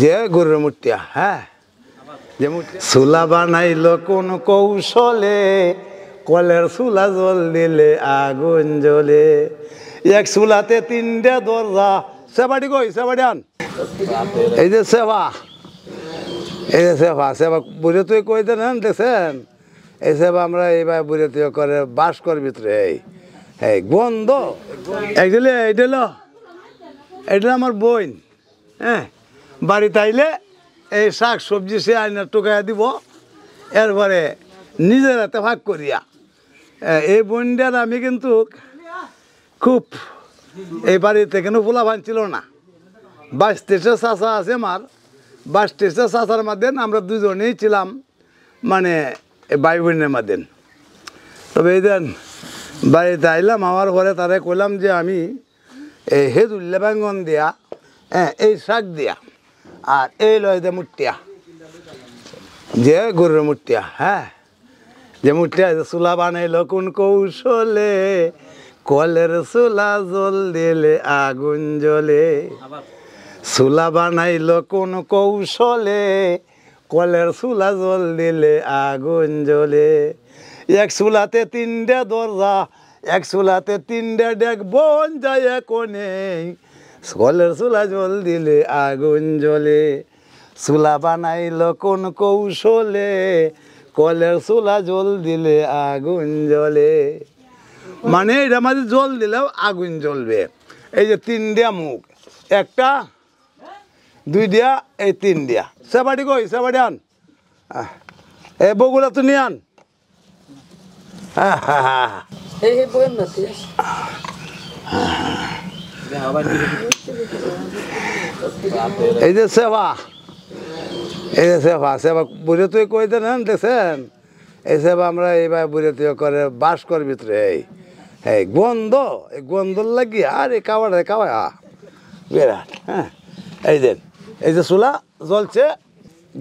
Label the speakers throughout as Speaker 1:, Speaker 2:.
Speaker 1: যে গুরুর মূর্তিয়া হ্যাঁ যেমন চুলা বানাইল কোন কৌশলে কলের চুলা জল দিলে আগুন জ্বলে এক চুলাতে তিনটে দরজা সেবাটি কই সেবাটি আন এই যে সেবা এই যে সেবা সেবা বুঝে তুই কই দেন দেখছেন এই সেবা আমরা এইবার বুঝে তুই করে বাস কর ভিতরে এই এই গন্ধ একদিলে এইটা এটা আমার বইন হ্যাঁ বাড়িতে আইলে এই শাক সবজি সে আইনা টোকাইয়া দিব এরপরে নিজের হাতে ভাগ করিয়া এই বন্ডার আমি কিন্তু খুব এই বাড়িতে কেন পোলা ভাঙছিল না বাস স্টেশের চাষা আছে আমার বাস স্টেশের চাষার মাধ্যমে আমরা দুজনেই ছিলাম মানে ভাই বোনের মাধ্যমে তবে এই দেন বাড়িতে আইলাম আমার ঘরে তারে কইলাম যে আমি হেদুল্লা বাঙ্গন দেয়া হ্যাঁ এই শাক দিয়া আর এই লয় যে মুটিয়া যে গরুর মুটিয়া হ্যাঁ যে যে চুলা বানাইল কোন কৌশলে কলের চুলা জল দিলে আগুন জ্বলে চুলা বানাইল কোন কৌশলে কলের চুলা জল দিলে আগুন জ্বলে এক চুলাতে তিনটে দরজা এক চুলাতে তিনটে ডেক বন যায় কোনে সকলের চুলা জল দিলে আগুন জ্বলে চুলা বানাইল কোন কৌশলে কলের চুলা জল দিলে আগুন জ্বলে মানে এটা মাঝে জল দিলেও আগুন জ্বলবে এই যে তিন দিয়া মুখ একটা দুই দিয়া এই তিন দিয়া সেবাটি কই সেবাটি আন এ বগুলা তুমি নিয়ে আন হ্যাঁ হ্যাঁ হ্যাঁ এই যে সেবা এই যে সেবা সেবা তুই কই দেন দেখছেন এই সেবা আমরা এইবার তুই করে বাস কর ভিতরে এই এই গন্ধ এই গন্ধ লাগি আর এই কাবার কাওয়া বিরাট হ্যাঁ এই দেন এই যে চুলা জ্বলছে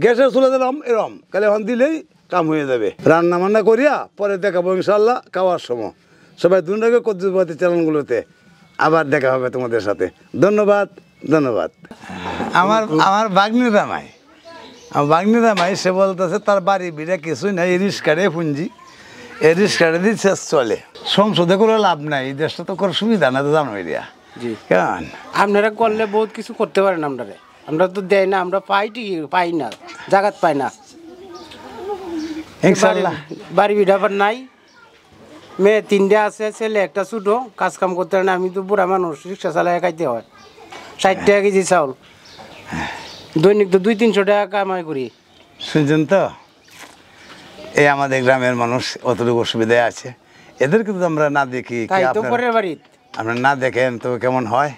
Speaker 1: গ্যাসের চুলা দিলাম এরম কালে এখন দিলেই কাম হয়ে যাবে রান্না বান্না করিয়া পরে দেখাবো ইনশাল্লাহ খাওয়ার সময় সবাই দুটাকে কদ্দুপাতি চ্যানেলগুলোতে আবার দেখা হবে তোমাদের সাথে ধন্যবাদ ধন্যবাদ আমার আমার বাগ্নি দামাই আমার বাগ্নি দামাই সে বলতেছে তার বাড়ি বিড়া কিছুই নাই এরিস কাটে পুঞ্জি এরিস কাটে দিয়ে শেষ চলে সংসদে করে লাভ নাই এই দেশটা তো কোনো সুবিধা না তো জানো এরিয়া কেন আপনারা করলে বহুত কিছু করতে পারেন আপনারা আমরা তো দেয় না আমরা পাই ঠিকই পাই না জাগাত পাই না বাড়ি বিড়া নাই মেয়ে তিনটে আছে ছেলে একটা ছোটো কাজ কাম করতে পারে না আমি তো বুড়া মানুষ রিক্সা চালায় খাইতে হয় ষাট টাকা কেজি চাউল দৈনিক তো দুই তিনশো টাকা কামাই করি শুনছেন তো এই আমাদের গ্রামের মানুষ অতটুকু অসুবিধায় আছে এদেরকে তো আমরা না দেখি আপনার তো পরের না দেখেন তো কেমন হয়